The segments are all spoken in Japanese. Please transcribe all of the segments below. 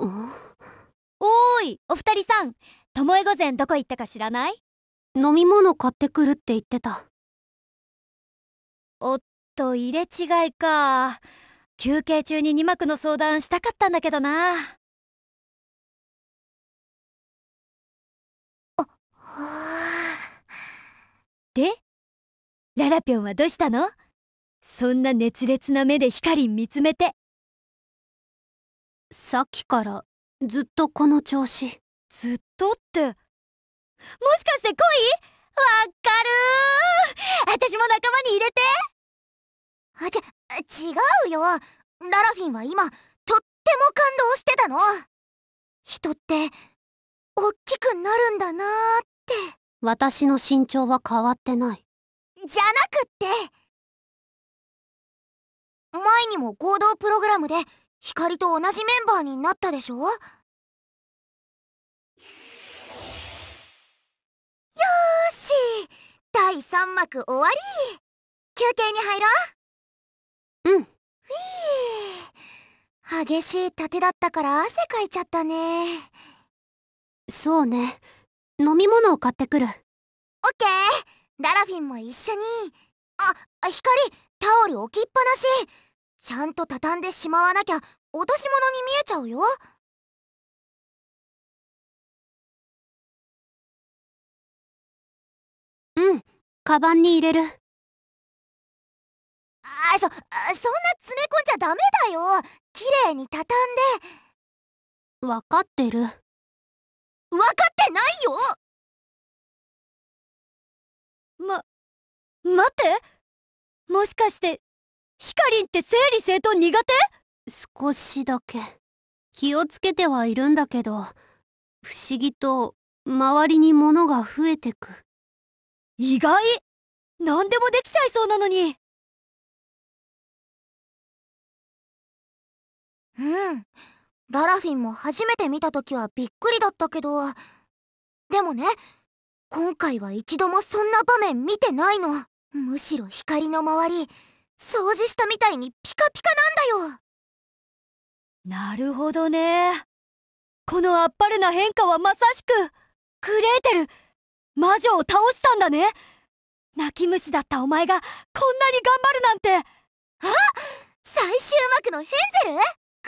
おーいお二人さん巴御前どこ行ったか知らない飲み物買ってくるって言ってたおっと入れ違いか休憩中に二幕の相談したかったんだけどなでララピョンはどうしたのそんな熱烈な目で光見つめてさっきからずっとこの調子ずっとってもしかして恋わかる私も仲間に入れてあち違うよララフィンは今とっても感動してたの人っておっきくなるんだなーって私の身長は変わってないじゃなくって前にも合同プログラムで光と同じメンバーになったでしょよし第3幕終わり休憩に入ろううんふ激しい盾だったから汗かいちゃったねそうね飲み物を買ってくるオッケーララフィンも一緒にあ光タオル置きっぱなしちゃんと畳んでしまわなきゃ落とし物に見えちゃうようんカバンに入れるあそそんな詰め込んじゃダメだよ綺麗に畳んで分かってる分かってないよま待ってもしかしてヒカリンって整理整頓苦手少しだけ気をつけてはいるんだけど不思議と周りに物が増えてく意外何でもできちゃいそうなのにうんララフィンも初めて見た時はびっくりだったけどでもね今回は一度もそんな場面見てないのむしろ光の周り掃除したみたいにピカピカなんだよなるほどねこのあっぱれな変化はまさしくクレーテル魔女を倒したんだね泣き虫だったお前がこんなに頑張るなんてあ最終幕のヘンゼ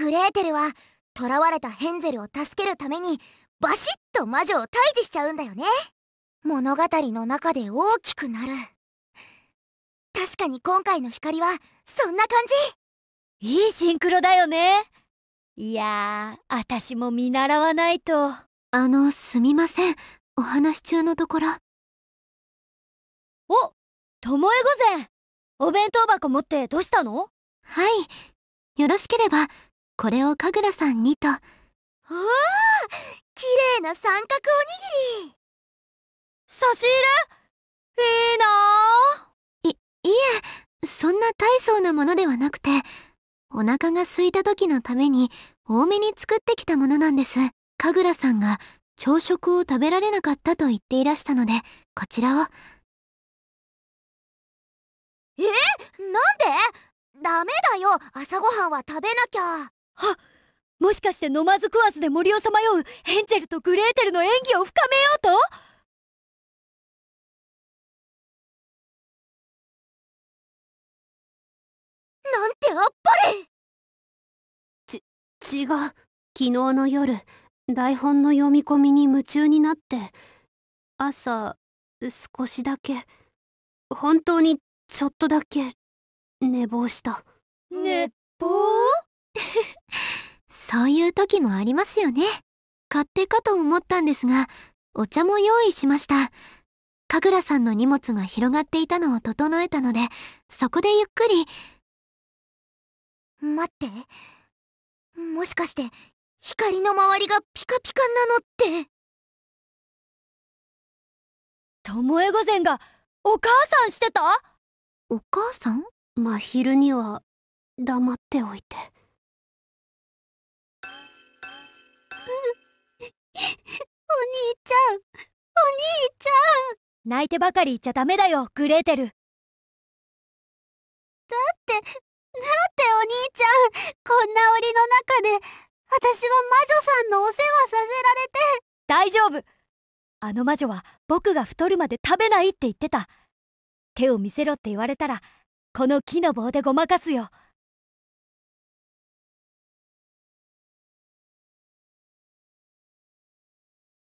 ルグレーテルは囚われたヘンゼルを助けるためにバシッと魔女を退治しちゃうんだよね物語の中で大きくなる確かに今回の光はそんな感じいいシンクロだよねいやー私も見習わないとあのすみませんお話中のところお巴御前お弁当箱持ってどうしたのはいよろしければこれを神楽さんにとおお綺麗な三角おにぎり差し入れんな大層なものではなくて、お腹が空いた時のために多めに作ってきたものなんです。神楽さんが朝食を食べられなかったと言っていらしたので、こちらを。えなんでダメだよ朝ごはんは食べなきゃはっもしかして飲まず食わずで森をさまようヘンゼルとグレーテルの演技を深めようとってあっぱれち、違う。昨日の夜、台本の読み込みに夢中になって、朝、少しだけ、本当にちょっとだけ、寝坊した。寝坊 そういう時もありますよね。勝手かと思ったんですが、お茶も用意しました。神楽さんの荷物が広がっていたのを整えたので、そこでゆっくり、待ってもしかして光の周りがピカピカなのって巴御前がお母さんしてたお母さん真昼には黙っておいて お兄ちゃんお兄ちゃん泣いてばかりいちゃダメだよグレーテルだってこんな檻の中で、私は魔女さんのお世話させられて。大丈夫。あの魔女は僕が太るまで食べないって言ってた。手を見せろって言われたら、この木の棒でごまかすよ。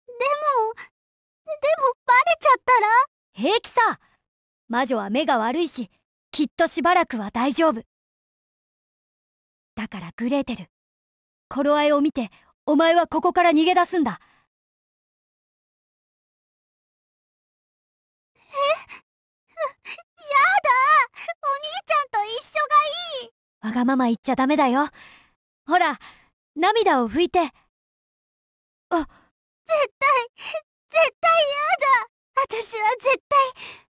でも、でもバレちゃったら平気さ魔女は目が悪いし、きっとしばらくは大丈夫。だからグレーテル頃合いを見てお前はここから逃げ出すんだえやだお兄ちゃんと一緒がいいわがまま言っちゃダメだよほら涙を拭いてあ絶対絶対やだ私は絶対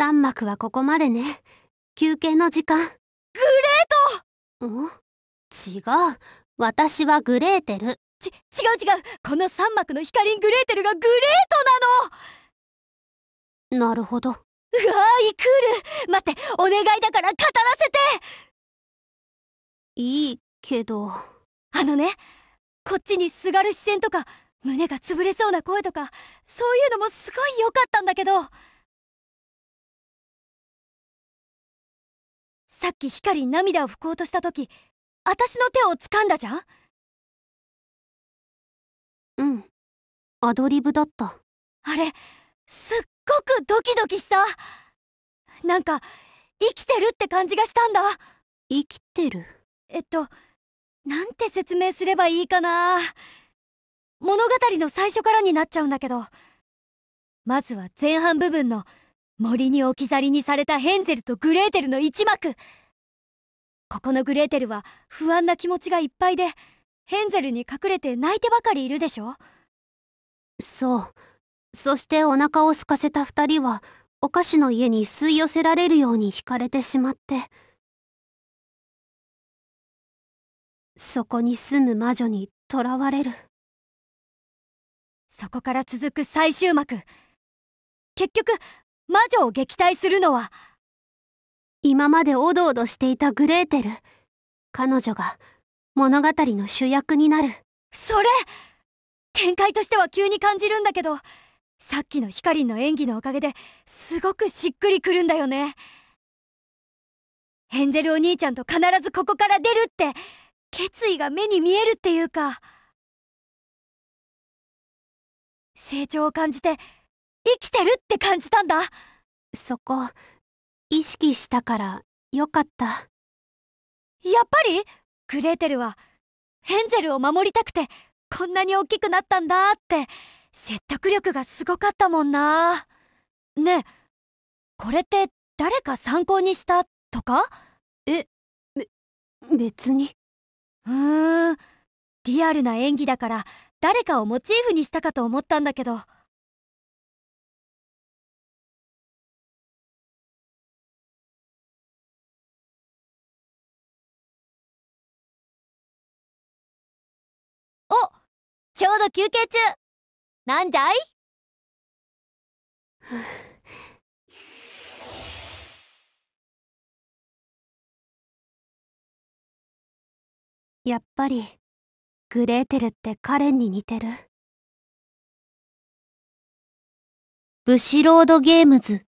3幕はここまでね休憩の時間グレートん違う私はグレーテルち違う違うこの3幕の光ン・グレーテルがグレートなのなるほどうわーイクール待ってお願いだから語らせていいけどあのねこっちにすがる視線とか胸が潰れそうな声とかそういうのもすごい良かったんだけどさっき光涙を拭こうとした時私の手を掴んだじゃんうんアドリブだったあれすっごくドキドキしたなんか生きてるって感じがしたんだ生きてるえっとなんて説明すればいいかな物語の最初からになっちゃうんだけどまずは前半部分の「森に置き去りにされたヘンゼルとグレーテルの一幕ここのグレーテルは不安な気持ちがいっぱいでヘンゼルに隠れて泣いてばかりいるでしょそうそしてお腹を空かせた2人はお菓子の家に吸い寄せられるように惹かれてしまってそこに住む魔女に囚われるそこから続く最終幕結局魔女を撃退するのは今までおどおどしていたグレーテル彼女が物語の主役になるそれ展開としては急に感じるんだけどさっきのヒカリンの演技のおかげですごくしっくりくるんだよねヘンゼルお兄ちゃんと必ずここから出るって決意が目に見えるっていうか成長を感じて生きてるって感じたんだそこ意識したからよかったやっぱりグレーテルはヘンゼルを守りたくてこんなに大きくなったんだって説得力がすごかったもんなねえこれって誰か参考にしたとかえべ別にうーんリアルな演技だから誰かをモチーフにしたかと思ったんだけど。ちょうど休憩中なんじゃいやっぱりグレーテルってカレンに似てるブシロードゲームズ